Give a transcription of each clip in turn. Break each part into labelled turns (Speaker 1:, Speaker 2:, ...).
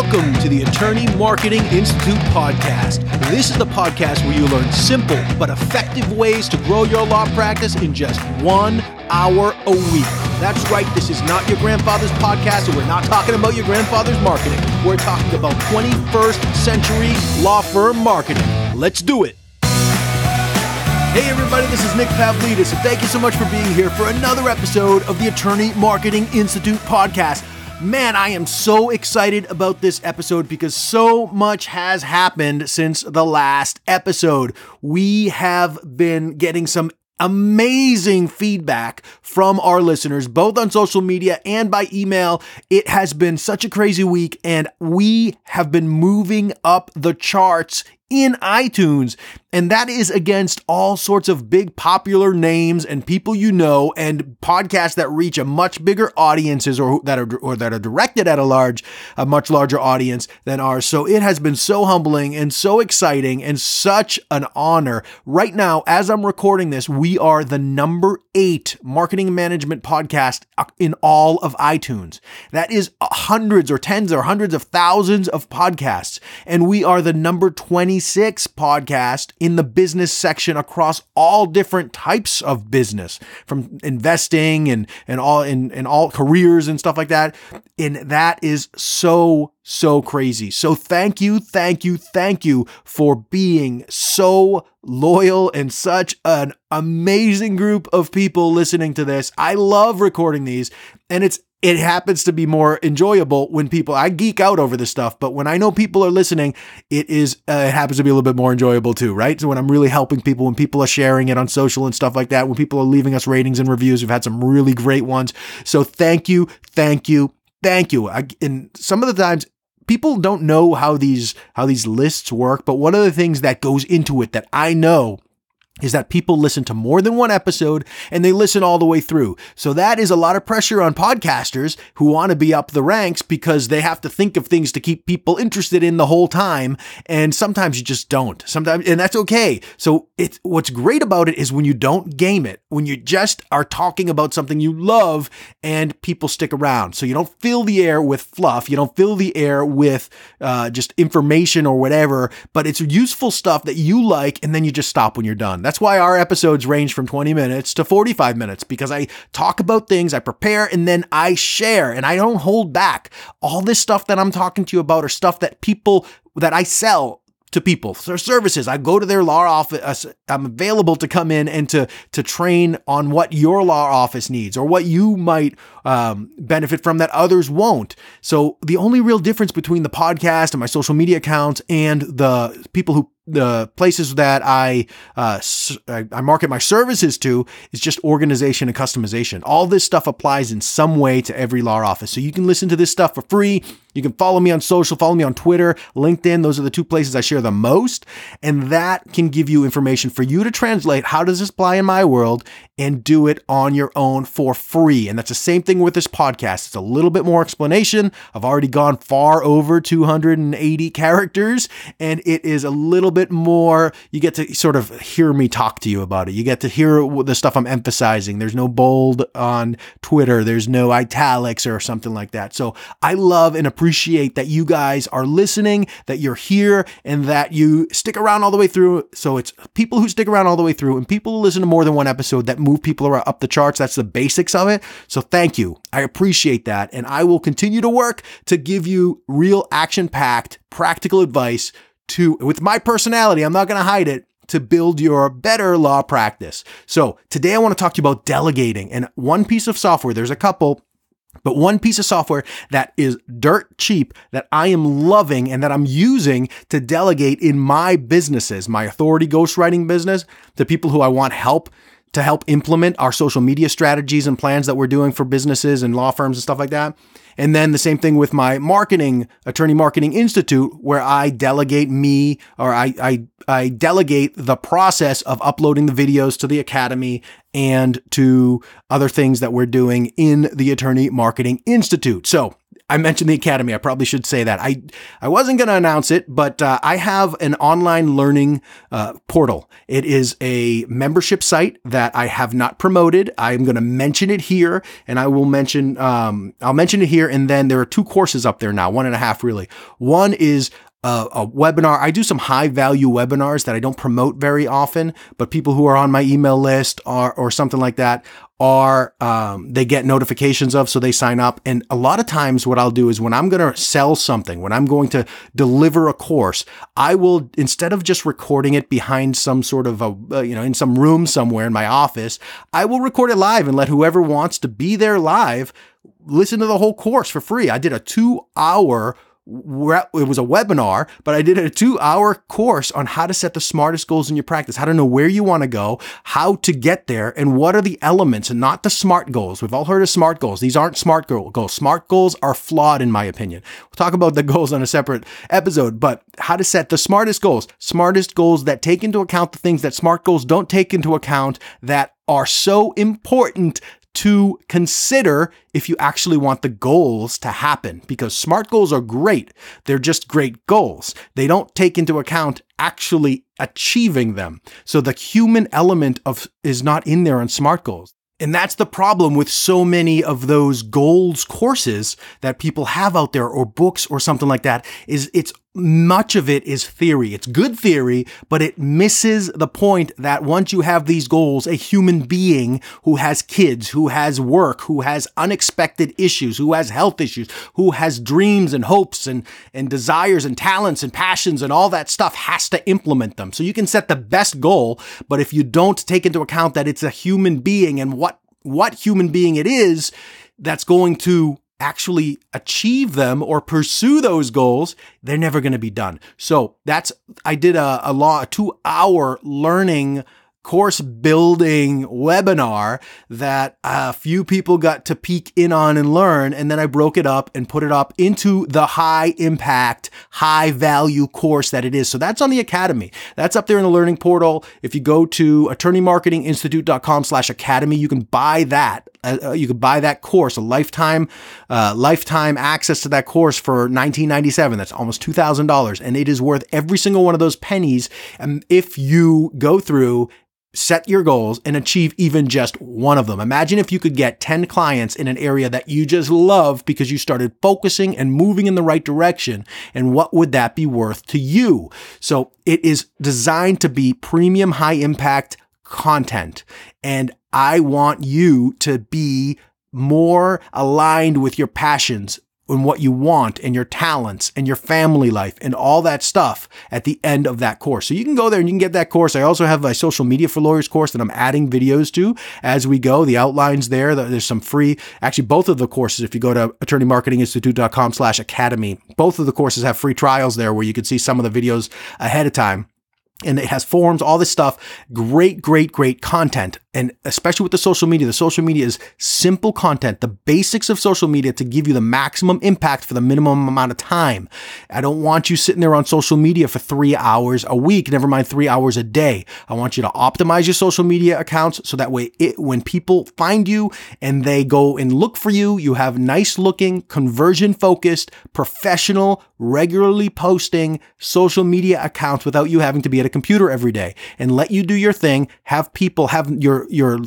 Speaker 1: Welcome to the Attorney Marketing Institute podcast. This is the podcast where you learn simple but effective ways to grow your law practice in just one hour a week. That's right, this is not your grandfather's podcast, and we're not talking about your grandfather's marketing. We're talking about 21st century law firm marketing. Let's do it. Hey, everybody, this is Nick Pavlidis, and thank you so much for being here for another episode of the Attorney Marketing Institute podcast. Man, I am so excited about this episode because so much has happened since the last episode. We have been getting some amazing feedback from our listeners, both on social media and by email. It has been such a crazy week, and we have been moving up the charts in iTunes. And that is against all sorts of big popular names and people you know and podcasts that reach a much bigger audiences or that are or that are directed at a large a much larger audience than ours. So it has been so humbling and so exciting and such an honor. Right now as I'm recording this, we are the number 8 marketing management podcast in all of iTunes. That is hundreds or tens or hundreds of thousands of podcasts and we are the number 20 26 podcast in the business section across all different types of business from investing and, and all in, and all careers and stuff like that. And that is so, so crazy. So thank you, thank you, thank you for being so loyal and such an amazing group of people listening to this. I love recording these and it's it happens to be more enjoyable when people I geek out over this stuff, but when I know people are listening, it is uh, it happens to be a little bit more enjoyable too, right? So when I'm really helping people, when people are sharing it on social and stuff like that, when people are leaving us ratings and reviews, we've had some really great ones. So thank you, thank you, thank you. I, and some of the times people don't know how these how these lists work, but one of the things that goes into it that I know is that people listen to more than one episode and they listen all the way through. So that is a lot of pressure on podcasters who want to be up the ranks because they have to think of things to keep people interested in the whole time. And sometimes you just don't. Sometimes, and that's okay. So it's what's great about it is when you don't game it, when you just are talking about something you love and people stick around. So you don't fill the air with fluff. You don't fill the air with uh, just information or whatever, but it's useful stuff that you like. And then you just stop when you're done. That's that's why our episodes range from 20 minutes to 45 minutes because I talk about things, I prepare, and then I share and I don't hold back. All this stuff that I'm talking to you about are stuff that people that I sell to people their services i go to their law office uh, i'm available to come in and to to train on what your law office needs or what you might um, benefit from that others won't so the only real difference between the podcast and my social media accounts and the people who the places that I, uh, I market my services to is just organization and customization. All this stuff applies in some way to every law office. So you can listen to this stuff for free. You can follow me on social, follow me on Twitter, LinkedIn. Those are the two places I share the most. And that can give you information for you to translate. How does this apply in my world and do it on your own for free? And that's the same thing with this podcast. It's a little bit more explanation. I've already gone far over 280 characters and it is a little bit bit more. You get to sort of hear me talk to you about it. You get to hear the stuff I'm emphasizing. There's no bold on Twitter, there's no italics or something like that. So I love and appreciate that you guys are listening, that you're here, and that you stick around all the way through. So it's people who stick around all the way through and people who listen to more than one episode that move people up the charts. That's the basics of it. So thank you. I appreciate that. And I will continue to work to give you real action packed practical advice to, with my personality, I'm not going to hide it, to build your better law practice. So today I want to talk to you about delegating and one piece of software. There's a couple. But one piece of software that is dirt cheap that I am loving and that I'm using to delegate in my businesses, my authority ghostwriting business, to people who I want help to help implement our social media strategies and plans that we're doing for businesses and law firms and stuff like that. And then the same thing with my marketing, Attorney Marketing Institute, where I delegate me or I, I, I delegate the process of uploading the videos to the academy and to other things that we're doing in the Attorney Marketing Institute. So I mentioned the Academy. I probably should say that. I, I wasn't going to announce it, but uh, I have an online learning uh, portal. It is a membership site that I have not promoted. I'm going to mention it here and I will mention, um, I'll mention it here. And then there are two courses up there now, one and a half really. One is a, a, webinar. I do some high value webinars that I don't promote very often, but people who are on my email list or, or something like that are, um, they get notifications of, so they sign up. And a lot of times what I'll do is when I'm going to sell something, when I'm going to deliver a course, I will, instead of just recording it behind some sort of a, uh, you know, in some room somewhere in my office, I will record it live and let whoever wants to be there live listen to the whole course for free. I did a two hour it was a webinar, but I did a two hour course on how to set the smartest goals in your practice, how to know where you want to go, how to get there, and what are the elements and not the smart goals. We've all heard of smart goals. These aren't smart goals. Smart goals are flawed, in my opinion. We'll talk about the goals on a separate episode, but how to set the smartest goals, smartest goals that take into account the things that smart goals don't take into account that are so important to consider if you actually want the goals to happen because smart goals are great. They're just great goals. They don't take into account actually achieving them. So the human element of is not in there on smart goals. And that's the problem with so many of those goals courses that people have out there or books or something like that is it's much of it is theory. It's good theory, but it misses the point that once you have these goals, a human being who has kids, who has work, who has unexpected issues, who has health issues, who has dreams and hopes and, and desires and talents and passions and all that stuff has to implement them. So you can set the best goal, but if you don't take into account that it's a human being and what, what human being it is, that's going to actually achieve them or pursue those goals, they're never going to be done. So that's, I did a, a law, a two hour learning course building webinar that a few people got to peek in on and learn. And then I broke it up and put it up into the high impact, high value course that it is. So that's on the academy. That's up there in the learning portal. If you go to attorneymarketinginstitute.com slash academy, you can buy that uh, uh, you could buy that course, a lifetime, uh, lifetime access to that course for 1997. That's almost $2,000. And it is worth every single one of those pennies. And if you go through set your goals and achieve even just one of them. Imagine if you could get 10 clients in an area that you just love because you started focusing and moving in the right direction. And what would that be worth to you? So it is designed to be premium high impact content. And I want you to be more aligned with your passions and what you want and your talents and your family life and all that stuff at the end of that course. So you can go there and you can get that course. I also have my social media for lawyers course that I'm adding videos to as we go. The outlines there. There's some free, actually both of the courses. If you go to attorneymarketinginstitute.com slash academy, both of the courses have free trials there where you can see some of the videos ahead of time and it has forms, all this stuff. Great, great, great content. And especially with the social media, the social media is simple content, the basics of social media to give you the maximum impact for the minimum amount of time. I don't want you sitting there on social media for three hours a week, never mind three hours a day. I want you to optimize your social media accounts so that way it, when people find you and they go and look for you, you have nice looking, conversion focused, professional, regularly posting social media accounts without you having to be at a computer every day and let you do your thing, have people have your your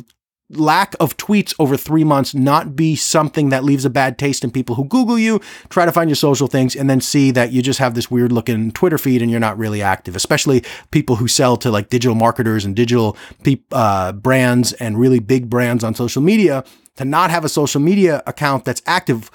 Speaker 1: lack of tweets over three months not be something that leaves a bad taste in people who Google you, try to find your social things, and then see that you just have this weird looking Twitter feed and you're not really active, especially people who sell to like digital marketers and digital pe- uh, brands and really big brands on social media. To not have a social media account that's active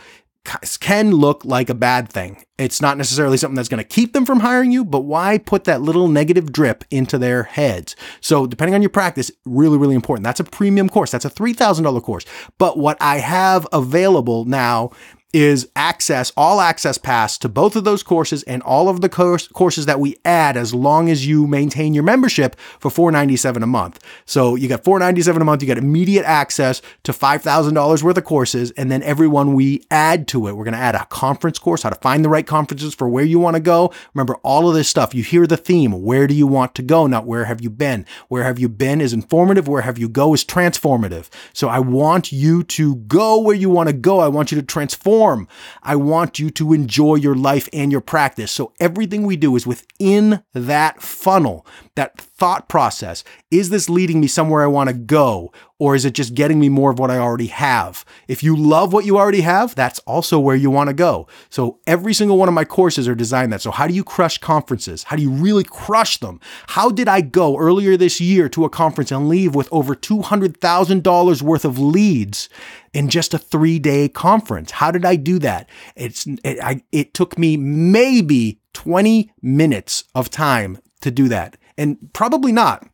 Speaker 1: can look like a bad thing. It's not necessarily something that's going to keep them from hiring you, but why put that little negative drip into their heads? So, depending on your practice, really, really important. That's a premium course. That's a $3,000 course. But what I have available now is access, all access pass to both of those courses and all of the course, courses that we add as long as you maintain your membership for $497 a month. So you got $497 a month, you got immediate access to $5,000 worth of courses. And then every one we add to it, we're going to add a conference course, how to find the right conferences for where you want to go. Remember all of this stuff. You hear the theme. Where do you want to go? Not where have you been? Where have you been is informative. Where have you go is transformative. So I want you to go where you want to go. I want you to transform perform. I want you to enjoy your life and your practice. So everything we do is within that funnel that thought process. Is this leading me somewhere I want to go? Or is it just getting me more of what I already have? If you love what you already have, that's also where you want to go. So every single one of my courses are designed that. So how do you crush conferences? How do you really crush them? How did I go earlier this year to a conference and leave with over $200,000 worth of leads in just a three day conference? How did I do that? It's, it, I, it took me maybe 20 minutes of time to do that. And probably not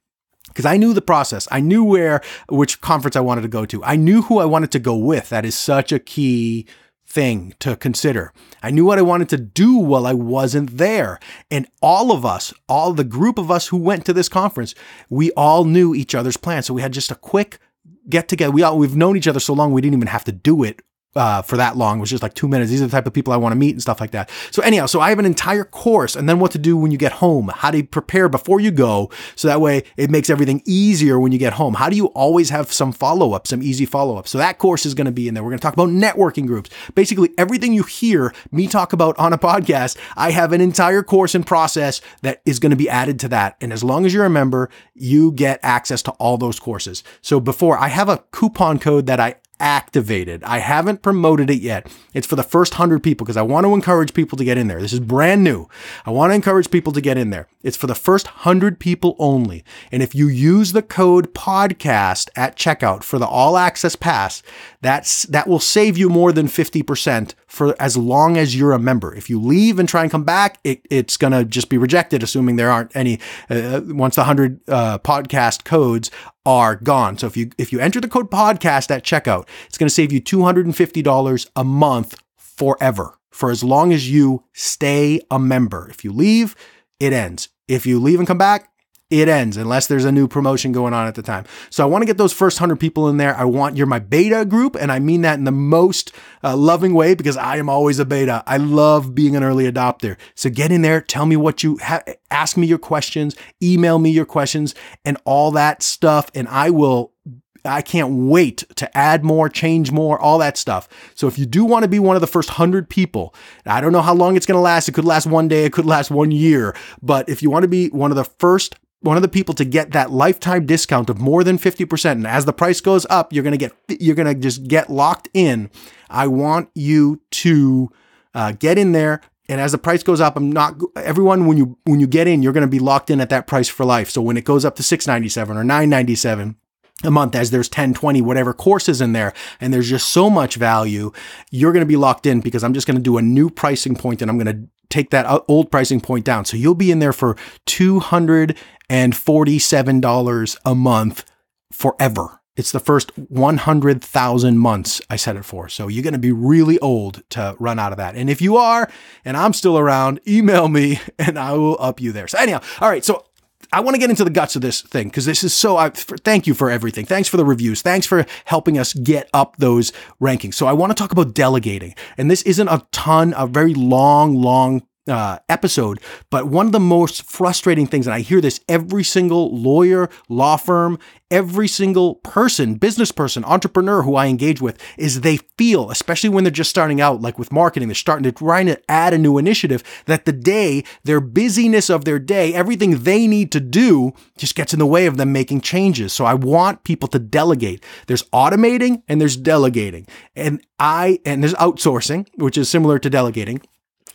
Speaker 1: because I knew the process. I knew where, which conference I wanted to go to. I knew who I wanted to go with. That is such a key thing to consider. I knew what I wanted to do while I wasn't there. And all of us, all the group of us who went to this conference, we all knew each other's plans. So we had just a quick get together. We all, we've known each other so long, we didn't even have to do it uh, for that long, was just like two minutes. These are the type of people I want to meet and stuff like that. So anyhow, so I have an entire course and then what to do when you get home, how to prepare before you go. So that way it makes everything easier when you get home. How do you always have some follow up, some easy follow up? So that course is going to be in there. We're going to talk about networking groups. Basically everything you hear me talk about on a podcast, I have an entire course and process that is going to be added to that. And as long as you're a member, you get access to all those courses. So before I have a coupon code that I activated. I haven't promoted it yet. It's for the first 100 people because I want to encourage people to get in there. This is brand new. I want to encourage people to get in there. It's for the first 100 people only. And if you use the code podcast at checkout for the all access pass, that's, that will save you more than 50% for as long as you're a member. If you leave and try and come back, it, it's going to just be rejected, assuming there aren't any, uh, once the 100 uh, podcast codes are gone. So if you, if you enter the code podcast at checkout, it's going to save you $250 a month forever for as long as you stay a member. If you leave, it ends. If you leave and come back, it ends unless there's a new promotion going on at the time. So I want to get those first 100 people in there. I want you're my beta group and I mean that in the most uh, loving way because I am always a beta. I love being an early adopter. So get in there, tell me what you ha- ask me your questions, email me your questions and all that stuff and I will I can't wait to add more, change more, all that stuff. So if you do want to be one of the first 100 people, I don't know how long it's going to last. It could last one day, it could last one year, but if you want to be one of the first one of the people to get that lifetime discount of more than 50% and as the price goes up you're going to get you're going to just get locked in i want you to uh, get in there and as the price goes up i'm not everyone when you when you get in you're going to be locked in at that price for life so when it goes up to 697 or 997 a month as there's 10, 20, whatever courses in there, and there's just so much value, you're going to be locked in because I'm just going to do a new pricing point and I'm going to take that old pricing point down. So you'll be in there for $247 a month forever. It's the first 100,000 months I set it for. So you're going to be really old to run out of that. And if you are, and I'm still around, email me and I will up you there. So, anyhow, all right. So I want to get into the guts of this thing because this is so. I, for, thank you for everything. Thanks for the reviews. Thanks for helping us get up those rankings. So I want to talk about delegating, and this isn't a ton, a very long, long uh, episode, but one of the most frustrating things, and I hear this every single lawyer, law firm, every single person, business person, entrepreneur who I engage with, is they feel, especially when they're just starting out, like with marketing, they're starting to trying to add a new initiative, that the day, their busyness of their day, everything they need to do just gets in the way of them making changes. So I want people to delegate. There's automating and there's delegating. And I, and there's outsourcing, which is similar to delegating.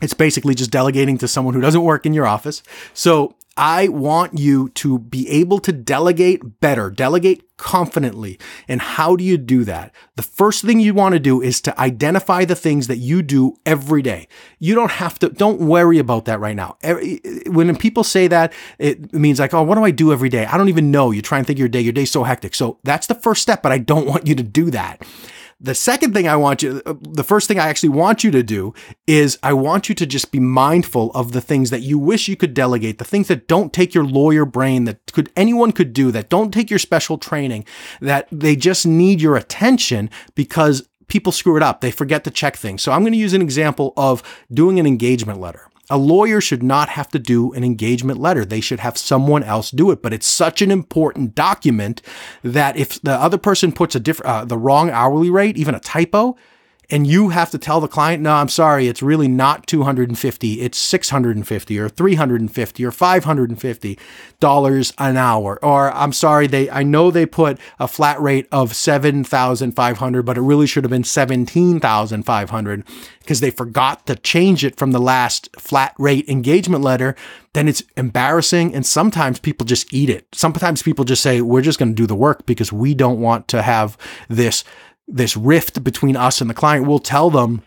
Speaker 1: It's basically just delegating to someone who doesn't work in your office. So I want you to be able to delegate better, delegate confidently. And how do you do that? The first thing you want to do is to identify the things that you do every day. You don't have to, don't worry about that right now. When people say that, it means like, oh, what do I do every day? I don't even know. You try and think your day, your day's so hectic. So that's the first step, but I don't want you to do that. The second thing I want you, uh, the first thing I actually want you to do is I want you to just be mindful of the things that you wish you could delegate, the things that don't take your lawyer brain that could anyone could do, that don't take your special training, that they just need your attention because people screw it up. They forget to check things. So I'm going to use an example of doing an engagement letter. A lawyer should not have to do an engagement letter. They should have someone else do it. But it's such an important document that if the other person puts a different, uh, the wrong hourly rate, even a typo, and you have to tell the client, no, I'm sorry, it's really not 250, it's 650 or 350 or 550 dollars an hour. Or I'm sorry, they I know they put a flat rate of 7,500, but it really should have been 17,500 because they forgot to change it from the last flat rate engagement letter, then it's embarrassing and sometimes people just eat it. Sometimes people just say, "We're just going to do the work because we don't want to have this this rift between us and the client, we'll tell them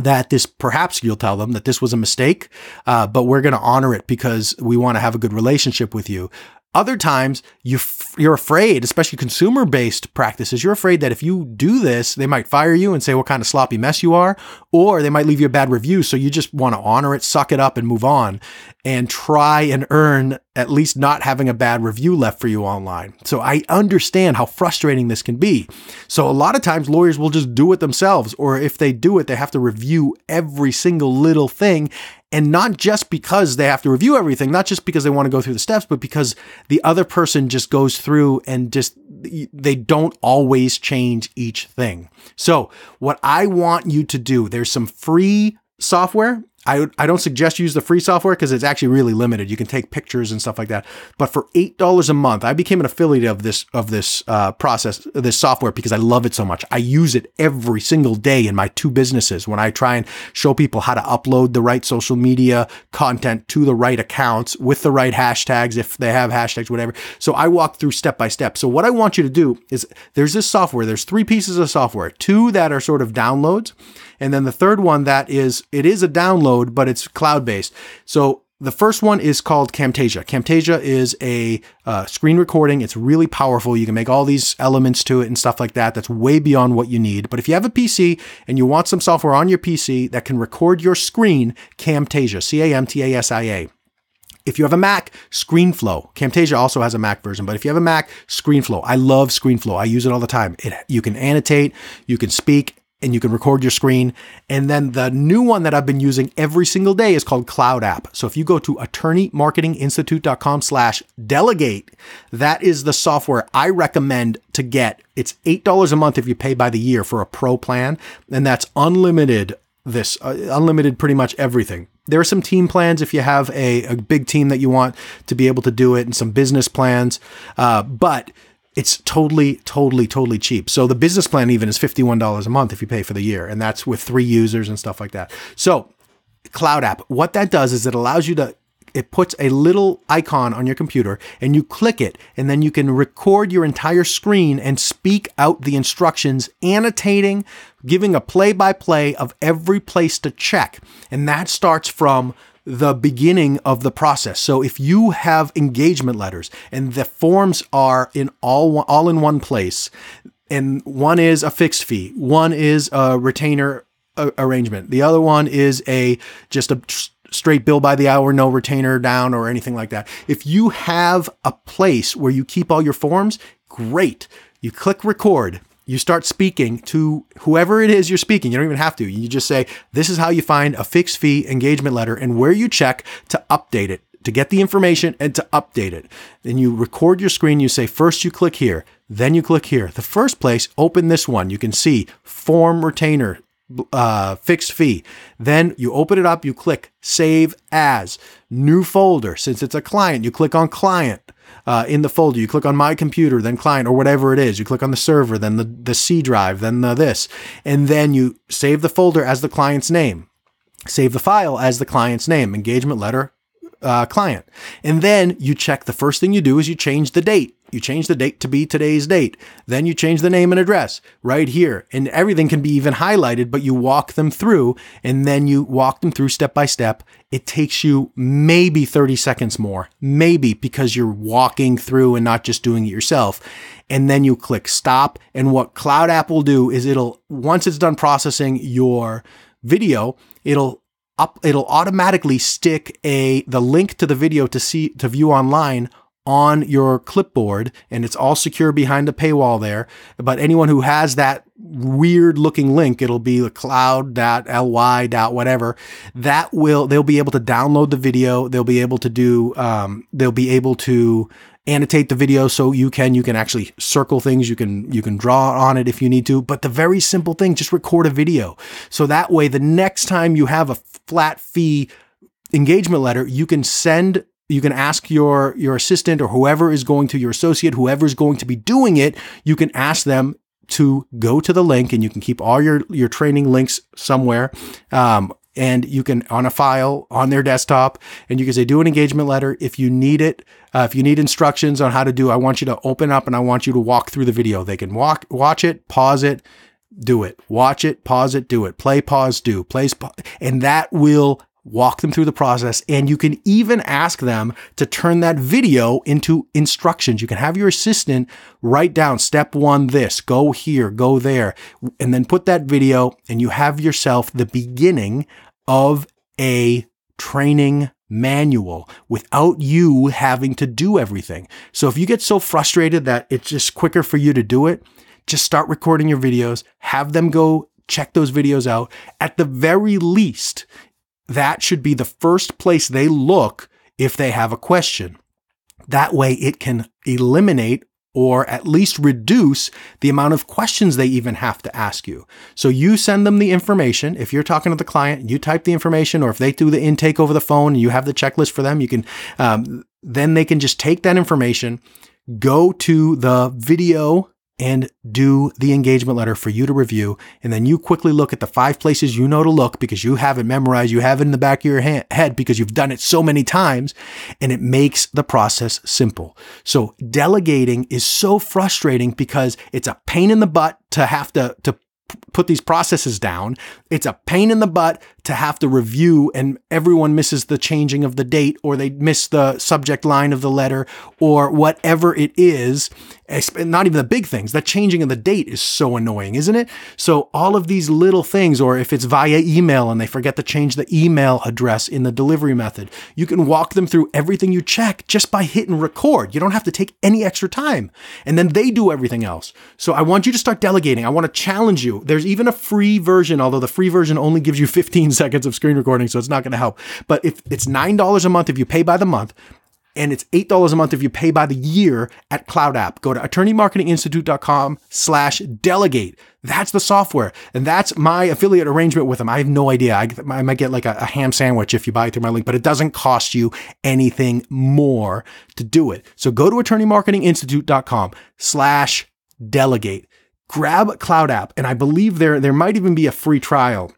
Speaker 1: that this perhaps you'll tell them that this was a mistake, uh, but we're going to honor it because we want to have a good relationship with you. Other times you f- you're afraid, especially consumer based practices, you're afraid that if you do this, they might fire you and say what kind of sloppy mess you are, or they might leave you a bad review. So you just want to honor it, suck it up, and move on, and try and earn at least not having a bad review left for you online. So I understand how frustrating this can be. So a lot of times lawyers will just do it themselves, or if they do it, they have to review every single little thing. And not just because they have to review everything, not just because they want to go through the steps, but because the other person just goes through and just, they don't always change each thing. So what I want you to do, there's some free software I, I don't suggest you use the free software because it's actually really limited. You can take pictures and stuff like that. But for eight dollars a month, I became an affiliate of this of this uh, process, this software because I love it so much. I use it every single day in my two businesses when I try and show people how to upload the right social media content to the right accounts with the right hashtags if they have hashtags, whatever. So I walk through step by step. So what I want you to do is there's this software. There's three pieces of software. Two that are sort of downloads and then the third one that is, it is a download, but it's cloud based. So the first one is called Camtasia. Camtasia is a uh, screen recording. It's really powerful. You can make all these elements to it and stuff like that. That's way beyond what you need. But if you have a PC and you want some software on your PC that can record your screen, Camtasia, C A M T A S I A. If you have a Mac, ScreenFlow. Camtasia also has a Mac version, but if you have a Mac, ScreenFlow. I love ScreenFlow. I use it all the time. It, you can annotate, you can speak, and you can record your screen. And then the new one that I've been using every single day is called Cloud App. So if you go to attorneymarketinginstitute.com slash delegate, that is the software I recommend to get. It's $8 a month if you pay by the year for a pro plan. And that's unlimited this, uh, unlimited pretty much everything. There are some team plans if you have a, a, big team that you want to be able to do it and some business plans. Uh, but it's totally, totally, totally cheap. So the business plan even is $51 a month if you pay for the year. And that's with three users and stuff like that. So cloud app, what that does is it allows you to it puts a little icon on your computer and you click it and then you can record your entire screen and speak out the instructions annotating giving a play by play of every place to check and that starts from the beginning of the process. So if you have engagement letters and the forms are in all all in one place, and one is a fixed fee, one is a retainer arrangement, the other one is a just a straight bill by the hour, no retainer down or anything like that. If you have a place where you keep all your forms, great. You click record you start speaking to whoever it is you're speaking. You don't even have to. You just say, this is how you find a fixed fee engagement letter and where you check to update it, to get the information and to update it. Then you record your screen. You say, first you click here, then you click here. The first place, open this one. You can see form retainer uh, fixed fee. Then you open it up, you click save as, new folder. Since it's a client, you click on client uh, in the folder. You click on my computer, then client, or whatever it is. You click on the server, then the, the C drive, then the this. And then you save the folder as the client's name, save the file as the client's name, engagement letter, uh, client. And then you check the first thing you do is you change the date. You change the date to be today's date. Then you change the name and address right here. And everything can be even highlighted, but you walk them through and then you walk them through step by step. It takes you maybe 30 seconds more, maybe because you're walking through and not just doing it yourself. And then you click stop. And what Cloud App will do is it'll, once it's done processing your video, it'll up, it'll automatically stick a the link to the video to see to view online on your clipboard and it's all secure behind the paywall there but anyone who has that weird looking link it'll be the cloud.ly dot dot whatever that will they'll be able to download the video they'll be able to do um, they'll be able to annotate the video so you can you can actually circle things you can you can draw on it if you need to but the very simple thing just record a video so that way the next time you have a flat fee engagement letter you can send you can ask your your assistant or whoever is going to your associate whoever is going to be doing it you can ask them to go to the link and you can keep all your your training links somewhere um, and you can on a file on their desktop and you can say do an engagement letter if you need it uh, if you need instructions on how to do i want you to open up and i want you to walk through the video they can walk watch it pause it do it watch it pause it do it play pause do play, and that will walk them through the process and you can even ask them to turn that video into instructions you can have your assistant write down step 1 this go here go there and then put that video and you have yourself the beginning of a training manual without you having to do everything. So if you get so frustrated that it's just quicker for you to do it, just start recording your videos, have them go check those videos out. At the very least, that should be the first place they look if they have a question. That way it can eliminate or at least reduce the amount of questions they even have to ask you. So you send them the information. If you're talking to the client, you type the information, or if they do the intake over the phone you have the checklist for them, you can, um, then they can just take that information, go to the video and do the engagement letter for you to review. And then you quickly look at the five places you know to look because you have it memorized, you have it in the back of your ha- head because you've done it so many times, and it makes the process simple. So delegating is so frustrating because it's a pain in the butt to have to, to put these processes down. It's a pain in the butt to have to review and everyone misses the changing of the date or they miss the subject line of the letter or whatever it is. Not even the big things. The changing of the date is so annoying, isn't it? So all of these little things, or if it's via email and they forget to change the email address in the delivery method, you can walk them through everything you check just by hitting record. You don't have to take any extra time. And then they do everything else. So I want you to start delegating. I want to challenge you there's even a free version, although the free version only gives you 15 seconds of screen recording, so it's not going to help. But if it's $9 a month if you pay by the month, and it's $8 a month if you pay by the year at Cloud App. Go to attorneymarketinginstitute.com slash delegate. That's the software. And that's my affiliate arrangement with them. I have no idea. I, I might get like a, a, ham sandwich if you buy it through my link, but it doesn't cost you anything more to do it. So go to attorneymarketinginstitute.com slash delegate grab Cloud App, and I believe there there might even be a free trial.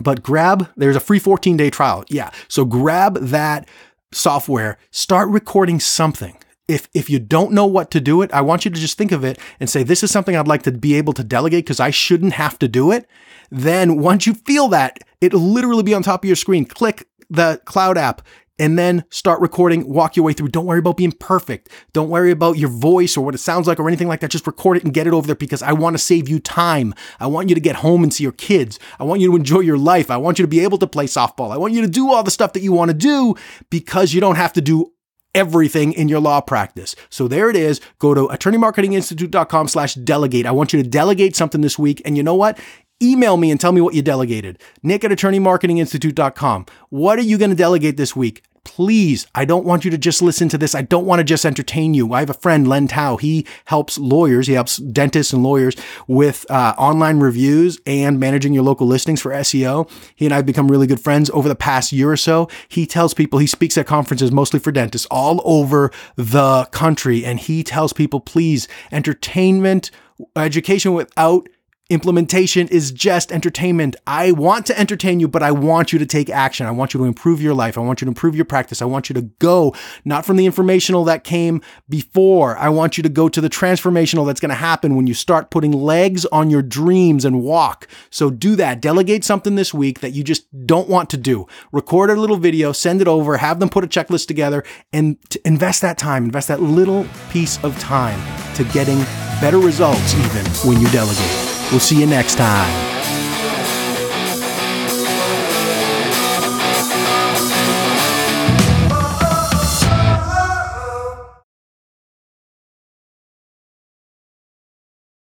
Speaker 1: But grab, there's a free 14 day trial. Yeah. So grab that software, start recording something. If, if you don't know what to do it, I want you to just think of it and say, this is something I'd like to be able to delegate because I shouldn't have to do it. Then once you feel that, it'll literally be on top of your screen. Click the cloud app, and then start recording, walk your way through. Don't worry about being perfect. Don't worry about your voice or what it sounds like or anything like that. Just record it and get it over there because I want to save you time. I want you to get home and see your kids. I want you to enjoy your life. I want you to be able to play softball. I want you to do all the stuff that you want to do because you don't have to do everything in your law practice. So there it is. Go to attorneymarketinginstitute.com slash delegate. I want you to delegate something this week. And you know what? Email me and tell me what you delegated. Nick at attorneymarketinginstitute.com. What are you going to delegate this week? please, I don't want you to just listen to this. I don't want to just entertain you. I have a friend, Len Tao. He helps lawyers, he helps dentists and lawyers with uh, online reviews and managing your local listings for SEO. He and I have become really good friends over the past year or so. He tells people, he speaks at conferences mostly for dentists all over the country, and he tells people, please, entertainment, education without Implementation is just entertainment. I want to entertain you, but I want you to take action. I want you to improve your life. I want you to improve your practice. I want you to go not from the informational that came before. I want you to go to the transformational that's going to happen when you start putting legs on your dreams and walk. So do that. Delegate something this week that you just don't want to do. Record a little video, send it over, have them put a checklist together and to invest that time, invest that little piece of time to getting better results even when you delegate. We'll see you next time.